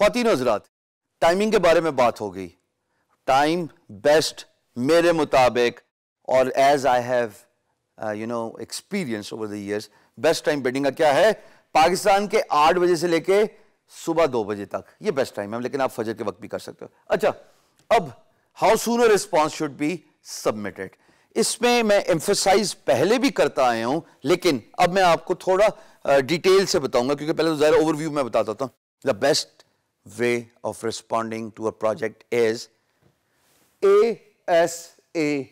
खातिन हजरात टाइमिंग के बारे में बात हो गई टाइम बेस्ट मेरे मुताबिक और as I have you know experience over the years best time betting का क्या है पाकिस्तान के आठ बजे से लेके सुबह दो बजे तक ये बेस्ट टाइम है लेकिन आप फजर के वक्त भी कर सकते हो अच्छा अब how soon response should be submitted इसमें मैं एम्फोसाइज पहले भी करता आया हूं लेकिन अब मैं आपको थोड़ा डिटेल uh, से बताऊंगा क्योंकि पहले तो ज़्यादा ओवरव्यू में बताता था the best way of responding to a project is ASAP.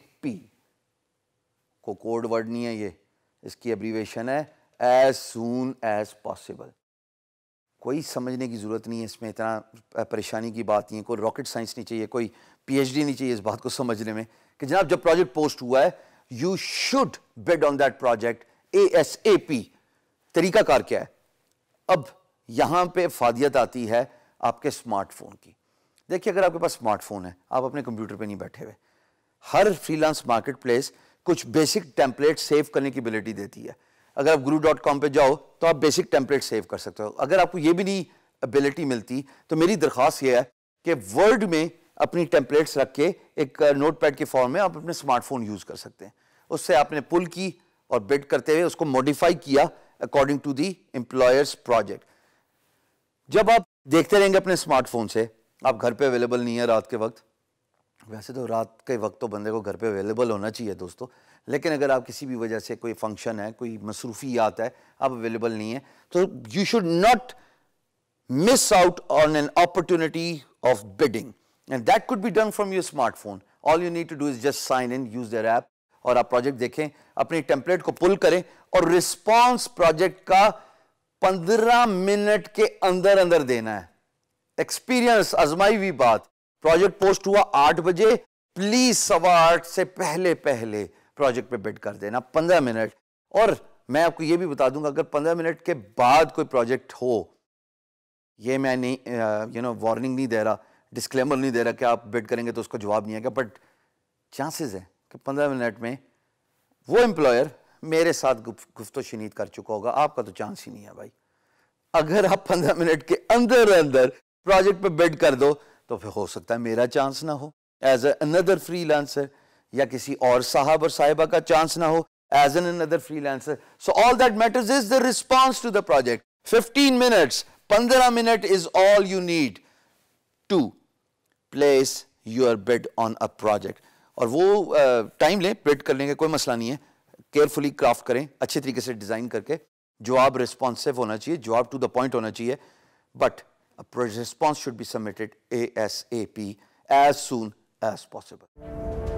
को कोड वर्ड नहीं है ये इसकी एब्रीवेशन है एज सून एज पॉसिबल कोई समझने की ज़रूरत नहीं है इसमें इतना परेशानी की बात नहीं है कोई रॉकेट साइंस नहीं चाहिए कोई पीएचडी नहीं चाहिए इस बात को समझने में कि जनाब जब प्रोजेक्ट पोस्ट हुआ है you should bid on that project A S A P तरीकाकार क्या है अब यहां पे फादियत आती है आपके स्मार्टफोन की देखिए अगर आपके पास स्मार्टफोन है आप अपने कंप्यूटर पे नहीं बैठे हुए हर फ्रीलांस मार्केट प्लेस कुछ बेसिक टेम्पलेट सेव करने की एबिलिटी देती है अगर आप गुरु डॉट कॉम पर जाओ तो आप बेसिक टेम्पलेट सेव कर सकते हो अगर आपको ये भी नहीं एबिलिटी मिलती तो मेरी दरख्वास्त यह है कि वर्ड में अपनी टेम्पलेट्स रख के एक नोट पैड के फॉर्म में आप अपने स्मार्टफोन यूज़ कर सकते हैं उससे आपने पुल की और बिड करते हुए उसको मॉडिफाई किया according to the employer's project जब आप देखते रहेंगे अपने स्मार्टफोन से आप घर पे अवेलेबल नहीं है रात के वक्त वैसे तो रात के वक्त तो बंदे को घर पे अवेलेबल होना चाहिए दोस्तों लेकिन अगर आप किसी भी वजह से कोई फंक्शन है कोई मसरूफियात है आप अवेलेबल नहीं है तो you should not miss out on an opportunity of bidding and that could be done from your smartphone all you need to do is just sign in use their app और आप project देखें अपनी template को पुल करें और response project का पंद्रह minute के अंदर अंदर देना है एक्सपीरियंस आजमाई हुई बात प्रोजेक्ट पोस्ट हुआ आठ बजे प्लीज सवा आठ से पहले पहले प्रोजेक्ट पे बेट कर देना पंद्रह मिनट और मैं आपको यह भी बता दूंगा अगर पंद्रह मिनट के बाद कोई प्रोजेक्ट हो ये मैं नहीं यू नो वार्निंग नहीं दे रहा डिस्क्लेमर नहीं दे रहा कि आप बेट करेंगे तो उसका जवाब नहीं आएगा बट चांसेस है कि पंद्रह मिनट में वो एम्प्लॉयर मेरे साथ गुफ्त शनीद कर चुका होगा आपका तो चांस ही नहीं है भाई अगर आप पंद्रह मिनट के अंदर अंदर प्रोजेक्ट पर बेड कर दो तो फिर हो सकता है मेरा चांस ना हो एज अनदर फ्री लांसर या किसी और साहब और साहिबा का चांस ना हो as an another freelancer so all that matters is the response to the project fifteen minutes पंद्रह minute is all you need to place your bid on a project और वो टाइम uh, लें bed करने का कोई मसला नहीं है केयरफुली क्राफ्ट करें अच्छे तरीके से डिज़ाइन करके जवाब रिस्पॉन्सिव होना चाहिए जवाब टू द पॉइंट होना चाहिए but response should be submitted A S A P as soon as possible